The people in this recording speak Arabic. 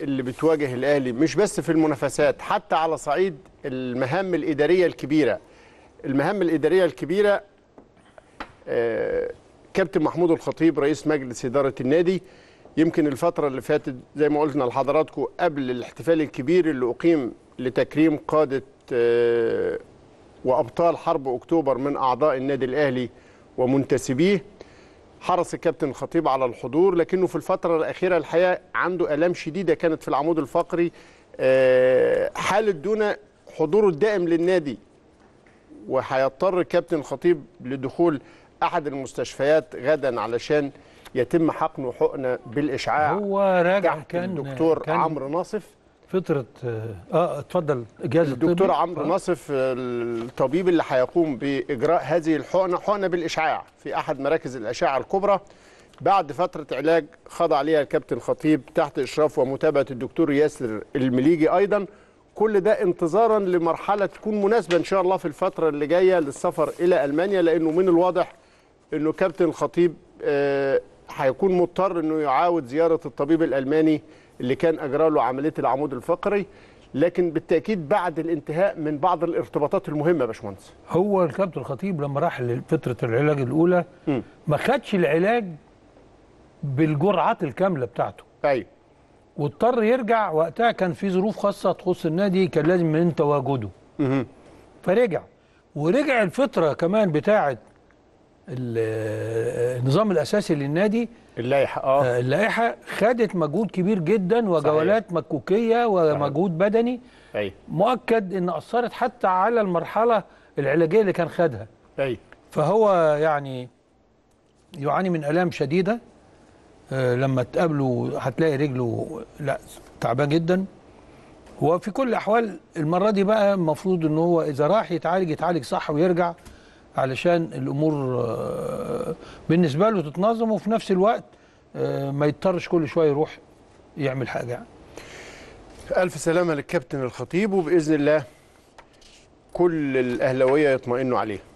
اللي بتواجه الاهلي مش بس في المنافسات حتى على صعيد المهام الاداريه الكبيره المهام الاداريه الكبيره آه، كابتن محمود الخطيب رئيس مجلس اداره النادي يمكن الفتره اللي فاتت زي ما قلنا لحضراتكم قبل الاحتفال الكبير اللي اقيم لتكريم قاده آه، وابطال حرب اكتوبر من اعضاء النادي الاهلي ومنتسبيه حرص الكابتن الخطيب على الحضور لكنه في الفترة الأخيرة الحقيقة عنده آلام شديدة كانت في العمود الفقري آه، حالة دون حضوره الدائم للنادي وهيضطر الكابتن الخطيب لدخول أحد المستشفيات غدا علشان يتم حقنه حقنه بالإشعاع هو راجع كان دكتور كان عمرو ناصف فتره آه،, اه اتفضل جهاز الدكتور عمرو نصف آه، الطبيب اللي هيقوم باجراء هذه الحقنه حقنه بالاشعاع في احد مراكز الاشعه الكبرى بعد فتره علاج خضع ليها الكابتن خطيب تحت اشراف ومتابعه الدكتور ياسر المليجي ايضا كل ده انتظارا لمرحله تكون مناسبه ان شاء الله في الفتره اللي جايه للسفر الى المانيا لانه من الواضح انه كابتن خطيب آه، هيكون مضطر انه يعاود زياره الطبيب الالماني اللي كان اجرى له عمليه العمود الفقري لكن بالتاكيد بعد الانتهاء من بعض الارتباطات المهمه يا باشمهندس هو الكابتن الخطيب لما راح لفتره العلاج الاولى م. ما خدش العلاج بالجرعات الكامله بتاعته ايوه واضطر يرجع وقتها كان في ظروف خاصه تخص النادي كان لازم من تواجده فرجع ورجع الفتره كمان بتاعه النظام الاساسي للنادي اللائحه آه. اه اللائحه خدت مجهود كبير جدا وجولات صحيح. مكوكيه ومجهود صحيح. بدني ايوه مؤكد ان اثرت حتى على المرحله العلاجيه اللي كان خدها ايوه فهو يعني يعاني من الام شديده آه، لما تقابله هتلاقي رجله لا تعبان جدا وفي كل الاحوال المره دي بقى المفروض ان هو اذا راح يتعالج يتعالج صح ويرجع علشان الامور آه، بالنسبه له تتنظم وفي نفس الوقت آه، ما يضطرش كل شويه يروح يعمل حاجه يعني. الف سلامه للكابتن الخطيب وباذن الله كل الاهلاويه يطمئنوا عليه